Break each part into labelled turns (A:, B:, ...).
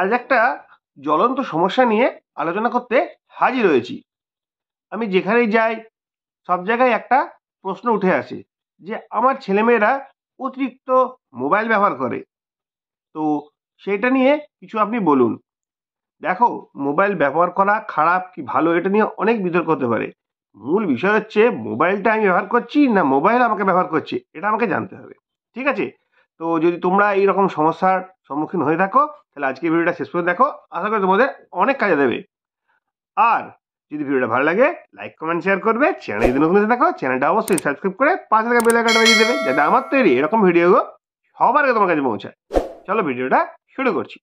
A: আজ একটা জ্বলন্ত সমস্যা নিয়ে আলোচনা করতে হাজির হয়েছি আমি যেখানেই যাই সব জায়গায় একটা প্রশ্ন উঠে আসে যে আমার ছেলেমেয়েরা অতিরিক্ত মোবাইল ব্যবহার করে তো সেটা নিয়ে কিছু আপনি বলুন দেখো মোবাইল ব্যবহার করা খারাপ কি ভালো এটা নিয়ে অনেক বিতর্ক হতে পারে মূল বিষয় হচ্ছে মোবাইলটা আমি ব্যবহার করছি না মোবাইল আমাকে ব্যবহার করছে এটা আমাকে জানতে হবে ঠিক আছে তো যদি তোমরা এই রকম সমস্যার সম্মুখীন হয়ে থাকো তাহলে আজকে ভিডিওটা শেষ পর্যন্ত দেখো আশা করি তোমাদের অনেক কাজে দেবে আর যদি ভিডিওটা ভালো লাগে লাইক কমেন্ট শেয়ার করবে চ্যানেল যদি নতুন দেখো চ্যানেলটা অবশ্যই সাবস্ক্রাইব করে পাঁচ টাকা বেলা কাটা বাজিয়ে দেবে যাতে আমার তৈরি এরকম ভিডিও সবার আগে তোমার কাছে পৌঁছায় চলো ভিডিওটা শুরু করছি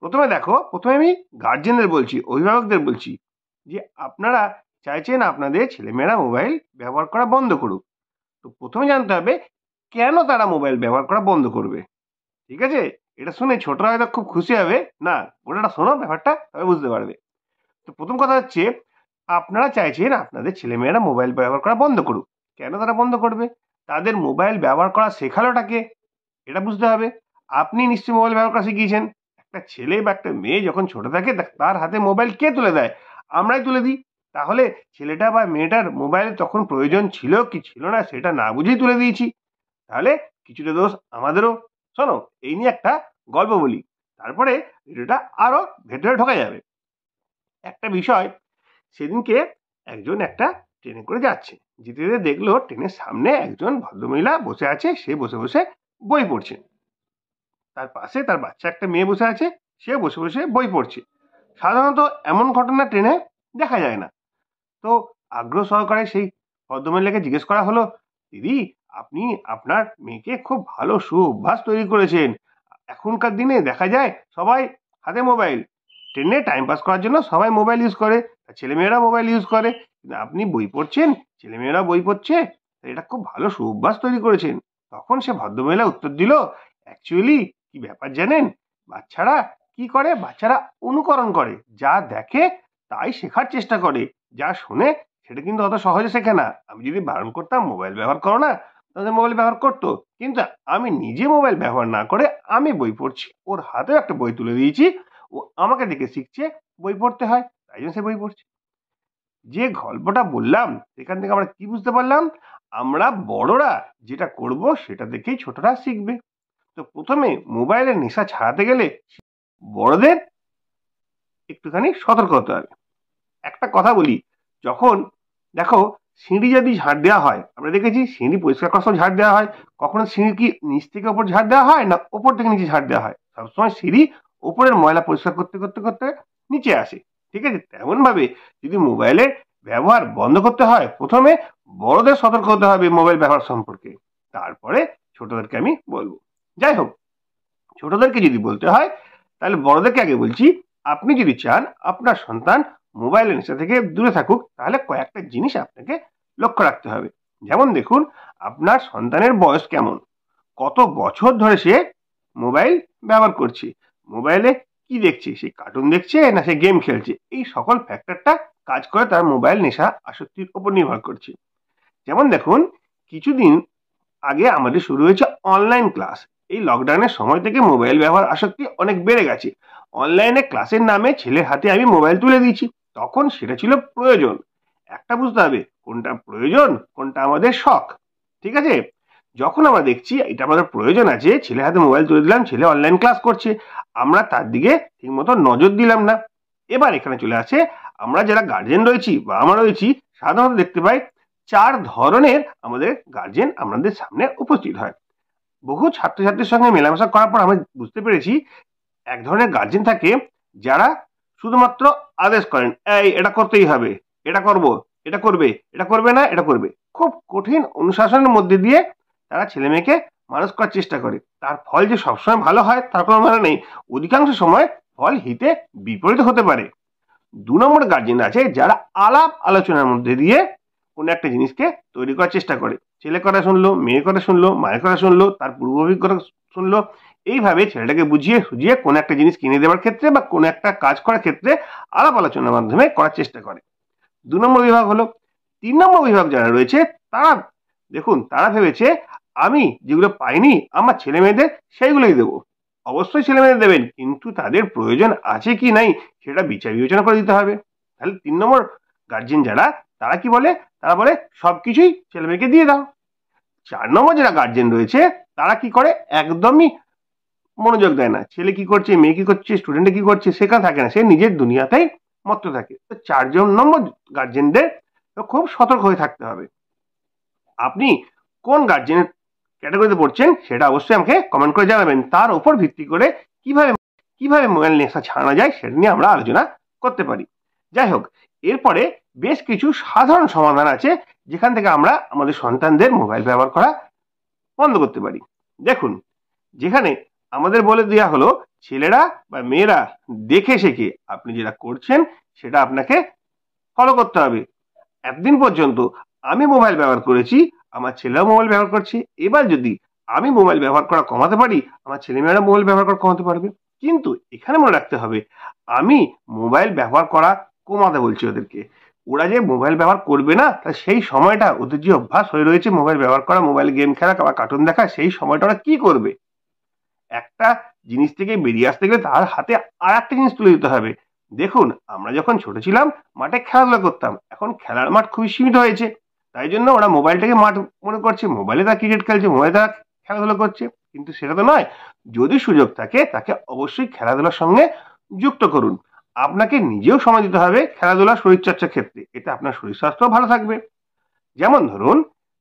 A: প্রথমে দেখো প্রথমে আমি গার্জেনদের বলছি অভিভাবকদের বলছি যে আপনারা চাইছেন আপনাদের ছেলেমেয়েরা মোবাইল ব্যবহার করা বন্ধ করুক তো প্রথমে জানতে হবে কেন তারা মোবাইল ব্যবহার করা বন্ধ করবে ঠিক আছে এটা শুনে ছোটরা হয়তো খুব খুশি হবে না ওটা শোনো ব্যাপারটা তবে বুঝতে পারবে তো প্রথম কথা হচ্ছে আপনারা চাইছেন আপনাদের ছেলেমেয়েরা মোবাইল ব্যবহার করা বন্ধ করুক কেন তারা বন্ধ করবে তাদের মোবাইল ব্যবহার করা শেখালোটাকে এটা বুঝতে হবে আপনি নিশ্চয়ই মোবাইল ব্যবহার করা শিখিয়েছেন একটা ছেলে বা একটা মেয়ে যখন ছোট থাকে তার হাতে মোবাইল কে তুলে দেয় আমরাই তুলে দিই তাহলে ছেলেটা বা মেয়েটার মোবাইল তখন প্রয়োজন ছিল কি ছিল না সেটা না বুঝেই তুলে দিয়েছি তাহলে কিছুটা দোষ আমাদেরও শোনো এই নিয়ে একটা গল্প বলি তারপরে ভিডিওটা আরও ভেতরে ঢোকা যাবে একটা বিষয় সেদিনকে একজন একটা ট্রেনে করে যাচ্ছে যেতে যেতে দেখলো ট্রেনের সামনে একজন ভদ্রমহিলা বসে আছে সে বসে বসে বই পড়ছে তার পাশে তার বাচ্চা একটা মেয়ে বসে আছে সে বসে বসে বই পড়ছে সাধারণত এমন ঘটনা ট্রেনে দেখা যায় না তো আগ্রহ সহকারে সেই ভদ্রমহিলাকে জিজ্ঞেস করা হলো দিদি আপনি আপনার মেয়েকে খুব ভালো সুঅভ্যাস তৈরি করেছেন এখনকার দিনে দেখা যায় সবাই হাতে মোবাইল ট্রেনে টাইম পাস করার জন্য সবাই মোবাইল ইউজ করে ছেলেমেয়েরা মোবাইল ইউজ করে আপনি বই পড়ছেন ছেলেমেয়েরা বই পড়ছে এটা খুব ভালো সুঅভ্যাস তৈরি করেছেন তখন সে ভদ্রমহিলা উত্তর দিল অ্যাকচুয়ালি কি ব্যাপার জানেন বাচ্চারা কি করে বাচ্চারা অনুকরণ করে যা দেখে তাই শেখার চেষ্টা করে যা শোনে সেটা কিন্তু অত সহজে শেখে না আমি যদি বারণ করতাম মোবাইল ব্যবহার করো না তাদের মোবাইল ব্যবহার করতো কিন্তু আমি নিজে মোবাইল ব্যবহার না করে আমি বই পড়ছি ওর হাতেও একটা বই তুলে দিয়েছি ও আমাকে দেখে শিখছে বই পড়তে হয় তাই জন্য সে বই পড়ছে যে গল্পটা বললাম সেখান থেকে আমরা কি বুঝতে পারলাম আমরা বড়রা যেটা করব সেটা দেখেই ছোটরা শিখবে তো প্রথমে মোবাইলের নেশা ছাড়াতে গেলে বড়দের একটুখানি সতর্ক হতে হবে একটা কথা বলি যখন দেখো সিঁড়ি যদি ঝাড় দেওয়া হয় আমরা দেখেছি সিঁড়ি পরিষ্কার করার সময় ঝাড় দেওয়া হয় কখনো সিঁড়ি কি নিচ থেকে ওপর ঝাড় দেওয়া হয় না ওপর থেকে নিচে ঝাড় দেওয়া হয় সবসময় সিঁড়ি ওপরের ময়লা পরিষ্কার করতে করতে করতে নিচে আসে ঠিক আছে তেমনভাবে যদি মোবাইলের ব্যবহার বন্ধ করতে হয় প্রথমে বড়দের সতর্ক হতে হবে মোবাইল ব্যবহার সম্পর্কে তারপরে ছোটদেরকে আমি বলবো যাই হোক ছোটদেরকে যদি বলতে হয় তাহলে বড়দেরকে আগে বলছি আপনি যদি চান আপনার সন্তান মোবাইল নেশা থেকে দূরে থাকুক তাহলে কয়েকটা জিনিস আপনাকে লক্ষ্য রাখতে হবে যেমন দেখুন আপনার সন্তানের বয়স কেমন কত বছর ধরে সে মোবাইল ব্যবহার করছে মোবাইলে কি দেখছে সে কার্টুন দেখছে না সে গেম খেলছে এই সকল ফ্যাক্টরটা কাজ করে তার মোবাইল নেশা আসক্তির উপর নির্ভর করছে যেমন দেখুন কিছুদিন আগে আমাদের শুরু হয়েছে অনলাইন ক্লাস এই লকডাউনের সময় থেকে মোবাইল ব্যবহার আসক্তি অনেক বেড়ে গেছে অনলাইনে ক্লাসের নামে ছেলের হাতে আমি মোবাইল তুলে দিয়েছি তখন সেটা ছিল প্রয়োজন একটা বুঝতে হবে কোনটা প্রয়োজন কোনটা আমাদের শখ ঠিক আছে যখন আমরা দেখছি এটা আমাদের প্রয়োজন আছে ছেলে হাতে মোবাইল তুলে দিলাম ছেলে অনলাইন ক্লাস করছে আমরা তার দিকে ঠিকমতো নজর দিলাম না এবার এখানে চলে আসে আমরা যারা গার্জেন রয়েছি বা আমরা রয়েছি সাধারণত দেখতে পাই চার ধরনের আমাদের গার্জেন আমাদের সামনে উপস্থিত হয় বহু ছাত্রছাত্রীর সঙ্গে মেলামেশা করার পর আমরা বুঝতে পেরেছি এক ধরনের গার্জেন থাকে যারা শুধুমাত্র আদেশ করেন এই এটা করতেই হবে এটা করব এটা করবে এটা করবে না এটা করবে খুব কঠিন অনুশাসনের মধ্যে দিয়ে তারা ছেলে মেয়েকে মানুষ করার চেষ্টা করে তার ফল যে সবসময় ভালো হয় তার কোনো মানে নেই অধিকাংশ সময় ফল হিতে বিপরীত হতে পারে দু নম্বর গার্জেন আছে যারা আলাপ আলোচনার মধ্যে দিয়ে কোনো একটা জিনিসকে তৈরি করার চেষ্টা করে ছেলে কথা শুনলো মেয়ে কথা শুনলো মায়ের কথা শুনলো তার পূর্ব অভিজ্ঞতা শুনলো এইভাবে ছেলেটাকে বুঝিয়ে সুঝিয়ে কোনো একটা জিনিস কিনে দেওয়ার ক্ষেত্রে বা কোনো একটা কাজ করার ক্ষেত্রে আলাপ আলোচনার মাধ্যমে করার চেষ্টা করে দু নম্বর বিভাগ হলো তিন নম্বর বিভাগ যারা রয়েছে তারা দেখুন তারা ভেবেছে আমি যেগুলো পাইনি আমার ছেলে মেয়েদের সেইগুলোই দেবো অবশ্যই ছেলে মেয়েদের দেবেন কিন্তু তাদের প্রয়োজন আছে কি নাই সেটা বিচার বিবেচনা করে দিতে হবে তাহলে তিন নম্বর গার্জেন যারা তারা কি বলে তারা বলে সব কিছুই ছেলে মেয়েকে দিয়ে দাও চার নম্বর যারা গার্জেন রয়েছে তারা কি করে একদমই মনোযোগ দেয় না ছেলে কি করছে মেয়ে কি করছে স্টুডেন্টে কি করছে সেখানে থাকে না সে নিজের দুনিয়াতেই মত্ত থাকে তো চারজন নম্বর গার্জেনদের খুব সতর্ক হয়ে থাকতে হবে আপনি কোন গার্জেনের ক্যাটাগরিতে পড়ছেন সেটা অবশ্যই আমাকে কমেন্ট করে জানাবেন তার উপর ভিত্তি করে কিভাবে কিভাবে মোবাইল নেশা ছাড়ানো যায় সেটা নিয়ে আমরা আলোচনা করতে পারি যাই হোক এরপরে বেশ কিছু সাধারণ সমাধান আছে যেখান থেকে আমরা আমাদের সন্তানদের মোবাইল ব্যবহার করা বন্ধ করতে পারি দেখুন যেখানে আমাদের বলে দেওয়া হলো ছেলেরা বা মেয়েরা দেখে শেখে আপনি যেটা করছেন সেটা আপনাকে ফলো করতে হবে একদিন পর্যন্ত আমি মোবাইল ব্যবহার করেছি আমার ছেলেও মোবাইল ব্যবহার করছে এবার যদি আমি মোবাইল ব্যবহার করা কমাতে পারি আমার ছেলেমেয়েরা মোবাইল ব্যবহার করা কমাতে পারবে কিন্তু এখানে মনে রাখতে হবে আমি মোবাইল ব্যবহার করা কমাতে বলছি ওদেরকে ওরা যে মোবাইল ব্যবহার করবে না তা সেই সময়টা ওদের যে অভ্যাস হয়ে রয়েছে মোবাইল ব্যবহার করা মোবাইল গেম খেলা বা কার্টুন দেখা সেই সময়টা ওরা কি করবে একটা জিনিস থেকে বেরিয়ে আসতে গেলে তার হাতে আর একটা জিনিস তুলে দিতে হবে দেখুন আমরা যখন ছোট ছিলাম মাঠে খেলাধুলা করতাম এখন খেলার মাঠ খুবই সীমিত হয়েছে তাই জন্য ওরা মোবাইলটাকে মাঠ মনে করছে মোবাইলে তারা ক্রিকেট খেলছে মোবাইলে তারা খেলাধুলা করছে কিন্তু সেটা তো নয় যদি সুযোগ থাকে তাকে অবশ্যই খেলাধুলার সঙ্গে যুক্ত করুন আপনাকে নিজেও সময় দিতে হবে খেলাধুলা শরীরচর্চার ক্ষেত্রে এতে আপনার শরীর স্বাস্থ্য ভালো থাকবে যেমন ধরুন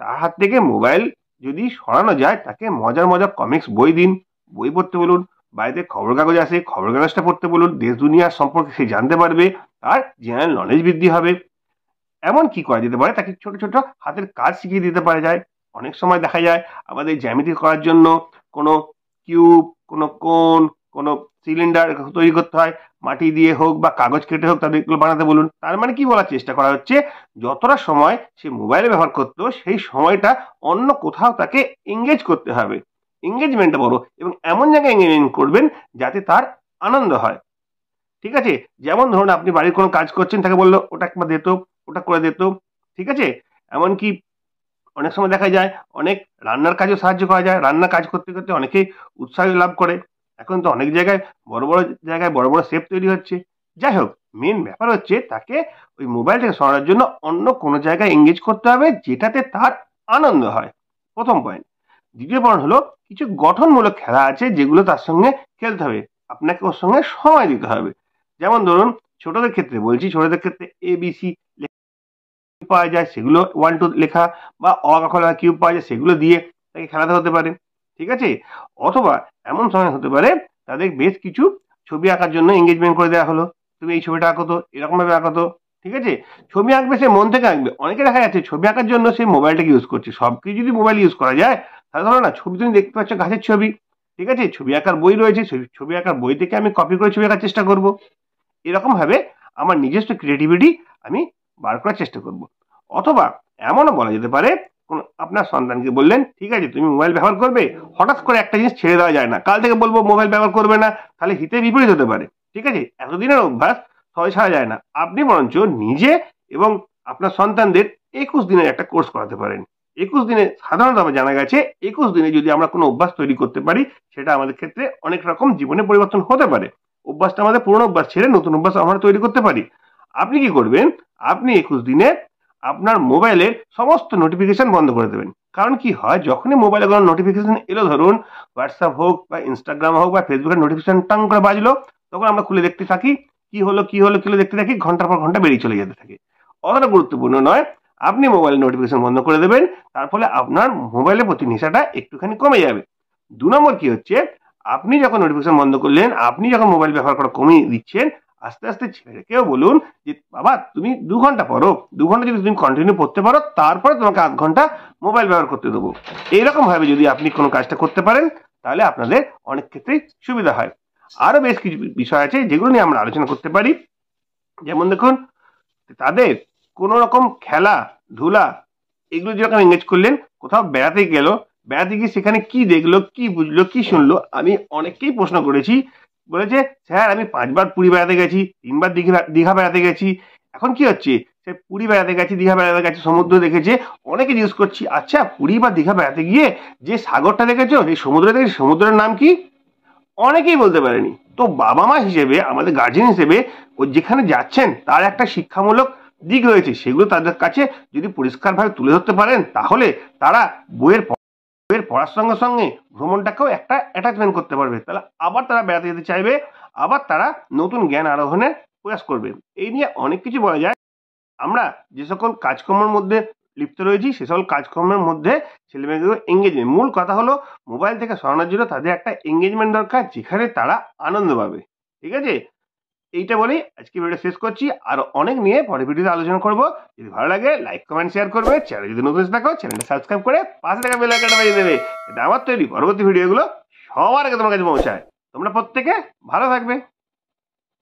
A: তার হাত থেকে মোবাইল যদি সরানো যায় তাকে মজার মজার কমিক্স বই দিন বই পড়তে বলুন বাড়িতে খবর কাগজ আসে খবর কাগজটা পড়তে বলুন দেশ দুনিয়ার সম্পর্কে সে জানতে পারবে তার জেনারেল নলেজ বৃদ্ধি হবে এমন কি করা যেতে পারে তাকে ছোট ছোট হাতের কাজ শিখিয়ে দিতে পারা যায় অনেক সময় দেখা যায় আমাদের জ্যামিতি করার জন্য কোনো কিউব কোনো কোন কোনো সিলিন্ডার তৈরি করতে হয় মাটি দিয়ে হোক বা কাগজ কেটে হোক তাদের বানাতে বলুন তার মানে কি বলার চেষ্টা করা হচ্ছে যতটা সময় সে মোবাইলে ব্যবহার করতো সেই সময়টা অন্য কোথাও তাকে এঙ্গেজ করতে হবে এঙ্গেজমেন্টটা বড় এবং এমন জায়গায় এঙ্গেজমেন্ট করবেন যাতে তার আনন্দ হয় ঠিক আছে যেমন ধরুন আপনি বাড়ির কোনো কাজ করছেন তাকে বললো ওটা একবার দিত ওটা করে দিত ঠিক আছে এমনকি অনেক সময় দেখা যায় অনেক রান্নার কাজেও সাহায্য করা যায় রান্নার কাজ করতে করতে অনেকেই উৎসাহ লাভ করে এখন তো অনেক জায়গায় বড় বড় জায়গায় বড় বড় শেপ তৈরি হচ্ছে যাই হোক মেন ব্যাপার হচ্ছে তাকে ওই মোবাইলটাকে সরানোর জন্য অন্য কোনো জায়গায় এঙ্গেজ করতে হবে যেটাতে তার আনন্দ হয় প্রথম পয়েন্ট দ্বিতীয় পয়েন্ট হলো কিছু গঠনমূলক খেলা আছে যেগুলো তার সঙ্গে খেলতে হবে আপনাকে ওর সঙ্গে সময় দিতে হবে যেমন ধরুন ছোটদের ক্ষেত্রে বলছি ছোটদের ক্ষেত্রে এ বিসি পাওয়া যায় সেগুলো ওয়ান টু লেখা বা অ কিউব পাওয়া যায় সেগুলো দিয়ে তাকে খেলাতে হতে পারে ঠিক আছে অথবা এমন সময় হতে পারে তাদের বেশ কিছু ছবি আঁকার জন্য এঙ্গেজমেন্ট করে দেওয়া হলো তুমি এই ছবিটা আঁকো তো এরকমভাবে আঁকো তো ঠিক আছে ছবি আঁকবে সে মন থেকে আঁকবে অনেকে দেখা যাচ্ছে ছবি আঁকার জন্য সে মোবাইলটাকে ইউজ করছে সব কিছু যদি মোবাইল ইউজ করা যায় তাহলে ধরো না ছবি তুমি দেখতে পাচ্ছ গাছের ছবি ঠিক আছে ছবি আঁকার বই রয়েছে ছবি আঁকার বই থেকে আমি কপি করে ছবি আঁকার চেষ্টা করব এরকমভাবে আমার নিজস্ব ক্রিয়েটিভিটি আমি বার করার চেষ্টা করব অথবা এমনও বলা যেতে পারে আপনার সন্তানকে বললেন ঠিক আছে তুমি মোবাইল ব্যবহার করবে হঠাৎ করে একটা জিনিস ছেড়ে দেওয়া যায় না কাল থেকে বলবো মোবাইল ব্যবহার করবে না তাহলে হিতে বিপরীত হতে পারে ঠিক আছে এতদিনের অভ্যাস সহজে ছাড়া যায় না আপনি বরঞ্চ নিজে এবং আপনার সন্তানদের একুশ দিনের একটা কোর্স করাতে পারেন একুশ দিনে সাধারণতভাবে জানা গেছে একুশ দিনে যদি আমরা কোনো অভ্যাস তৈরি করতে পারি সেটা আমাদের ক্ষেত্রে অনেক রকম জীবনে পরিবর্তন হতে পারে অভ্যাসটা আমাদের পুরনো অভ্যাস ছেড়ে নতুন অভ্যাস আমরা তৈরি করতে পারি আপনি কি করবেন আপনি একুশ দিনে আপনার মোবাইলের সমস্ত নোটিফিকেশান বন্ধ করে দেবেন কারণ কি হয় যখনই মোবাইলে কোনো নোটিফিকেশান এলো ধরুন হোয়াটসঅ্যাপ হোক বা ইনস্টাগ্রাম হোক বা ফেসবুকের নোটিফিকেশান টাং করে বাজলো তখন আমরা খুলে দেখতে থাকি কি হলো কি হলো কি হলো দেখতে থাকি ঘন্টার পর ঘন্টা বেরিয়ে চলে যেতে থাকে অতটা গুরুত্বপূর্ণ নয় আপনি মোবাইলের নোটিফিকেশন বন্ধ করে দেবেন তার ফলে আপনার মোবাইলের প্রতি নেশাটা একটুখানি কমে যাবে দু নম্বর কি হচ্ছে আপনি যখন নোটিফিকেশন বন্ধ করলেন আপনি যখন মোবাইল ব্যবহার করা কমিয়ে দিচ্ছেন আস্তে আস্তে ছেড়ে কেউ বলুন যে বাবা তুমি দু ঘন্টা পড়ো দু ঘন্টা যদি তুমি কন্টিনিউ পড়তে পারো তারপরে তোমাকে আধ ঘন্টা মোবাইল ব্যবহার করতে দেবো এইরকমভাবে যদি আপনি কোনো কাজটা করতে পারেন তাহলে আপনাদের অনেক ক্ষেত্রেই সুবিধা হয় আরও বেশ কিছু বিষয় আছে যেগুলো নিয়ে আমরা আলোচনা করতে পারি যেমন দেখুন তাদের কোনো রকম খেলা ধুলা এগুলো যেরকম এঙ্গেজ করলেন কোথাও বেড়াতে গেল বেড়াতে গিয়ে সেখানে কি দেখলো কি বুঝলো কি শুনলো আমি অনেককেই প্রশ্ন করেছি বলেছে স্যার আমি পাঁচবার পুরী বেড়াতে গেছি তিনবার দীঘা দীঘা বেড়াতে গেছি এখন কি হচ্ছে সে পুরী বেড়াতে গেছি দীঘা বেড়াতে গেছে সমুদ্র দেখেছে অনেকে জিজ্ঞেস করছি আচ্ছা পুরী বা দীঘা বেড়াতে গিয়ে যে সাগরটা দেখেছো সেই সমুদ্র দেখেছি সমুদ্রের নাম কি অনেকেই বলতে পারেনি তো বাবা মা হিসেবে আমাদের গার্জেন হিসেবে ও যেখানে যাচ্ছেন তার একটা শিক্ষামূলক দিক রয়েছে সেগুলো তাদের কাছে যদি পরিষ্কারভাবে তুলে ধরতে পারেন তাহলে তারা বইয়ের বইয়ের পড়ার সঙ্গে সঙ্গে ভ্রমণটাকেও একটা অ্যাটাচমেন্ট করতে পারবে তাহলে আবার তারা বেড়াতে যেতে চাইবে আবার তারা নতুন জ্ঞান আরোহণের প্রয়াস করবে এই নিয়ে অনেক কিছু বলা যায় আমরা যে সকল কাজকর্মের মধ্যে লিপ্ত রয়েছি সে সকল কাজকর্মের মধ্যে ছেলেমেয়েদের এঙ্গেজমেন্ট মূল কথা হলো মোবাইল থেকে সরানোর জন্য তাদের একটা এঙ্গেজমেন্ট দরকার যেখানে তারা আনন্দ পাবে ঠিক আছে এইটা বলি আজকে ভিডিওটা শেষ করছি আর অনেক নিয়ে পরে ভিডিওতে আলোচনা করবো যদি ভালো লাগে লাইক কমেন্ট শেয়ার করবে চ্যানেল যদি নতুন থাকো চ্যানেলটা সাবস্ক্রাইব করে পাশে থাকা বেল আইকনটা বাজিয়ে দেবে এটা আমার তৈরি পরবর্তী ভিডিওগুলো সবার আগে তোমার কাছে পৌঁছায় তোমরা প্রত্যেকে ভালো থাকবে